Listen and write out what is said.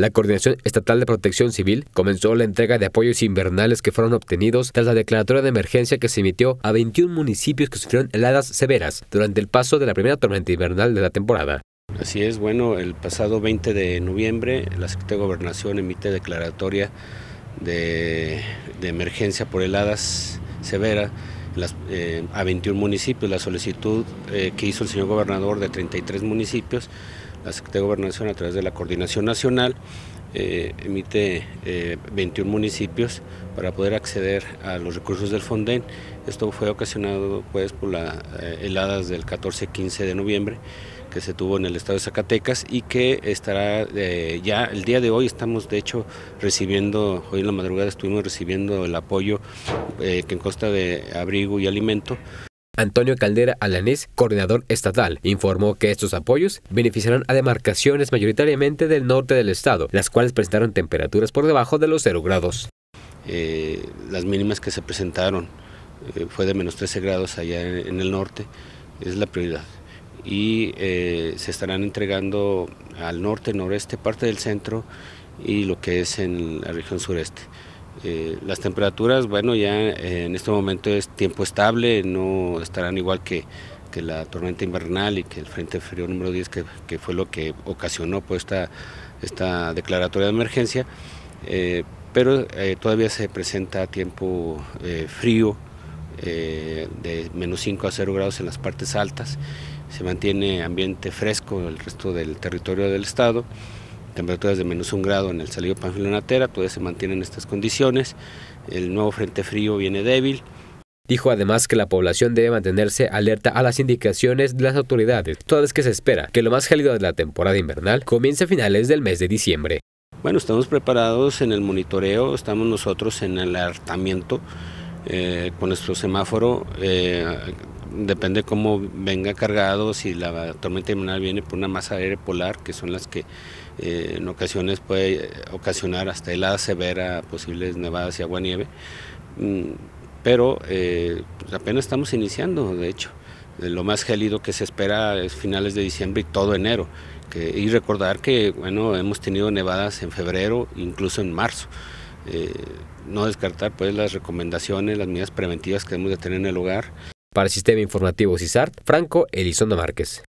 La Coordinación Estatal de Protección Civil comenzó la entrega de apoyos invernales que fueron obtenidos tras la declaratoria de emergencia que se emitió a 21 municipios que sufrieron heladas severas durante el paso de la primera tormenta invernal de la temporada. Así es, bueno, el pasado 20 de noviembre la Secretaría de Gobernación emite declaratoria de, emergencia por heladas severas eh, a 21 municipios. La solicitud eh, que hizo el señor gobernador de 33 municipios la Secretaría de Gobernación a través de la Coordinación Nacional eh, emite 21 eh, municipios para poder acceder a los recursos del Fonden. Esto fue ocasionado pues, por las eh, heladas del 14-15 de noviembre que se tuvo en el estado de Zacatecas y que estará ya el día de hoy estamos de hecho recibiendo, hoy en la madrugada estuvimos recibiendo el apoyo que en costa de abrigo y alimento Antonio Caldera Alanés, coordinador estatal, informó que estos apoyos beneficiarán a demarcaciones mayoritariamente del norte del estado, las cuales presentaron temperaturas por debajo de los 0 grados. Eh, las mínimas que se presentaron eh, fue de menos 13 grados allá en, el norte, es la prioridad y eh, se estarán entregando al norte, noreste, parte del centro y lo que es en la región sureste. Eh, las temperaturas, bueno, ya eh, en este momento es tiempo estable, no estarán igual que, la tormenta invernal y que el Frente Frío número 10, que, fue lo que ocasionó pues, esta, declaratoria de emergencia, eh, pero todavía se presenta tiempo frío, de menos 5 a 0 grados en las partes altas, se mantiene ambiente fresco en el resto del territorio del estado temperaturas de menos un grado en el salido panfilonatera, todavía se mantienen estas condiciones, el nuevo frente frío viene débil. Dijo además que la población debe mantenerse alerta a las indicaciones de las autoridades, toda vez que se espera que lo más gélido de la temporada invernal comience a finales del mes de diciembre. Bueno, estamos preparados en el monitoreo, estamos nosotros en el alertamiento eh, con nuestro semáforo, eh, depende cómo venga cargado, si la tormenta invernal viene por una masa de aire polar, que son las que eh, en ocasiones puede eh, ocasionar hasta helada severa, posibles nevadas y agua aguanieve. Mm, pero eh, pues, apenas estamos iniciando, de hecho. Lo más gélido que se espera es finales de diciembre y todo enero. y recordar que hemos tenido nevadas en febrero, incluso en marzo. no descartar pues las recomendaciones, las medidas preventivas que debemos de tener en el hogar. Para el Sistema Informativo CISART, Franco Elizondo Márquez.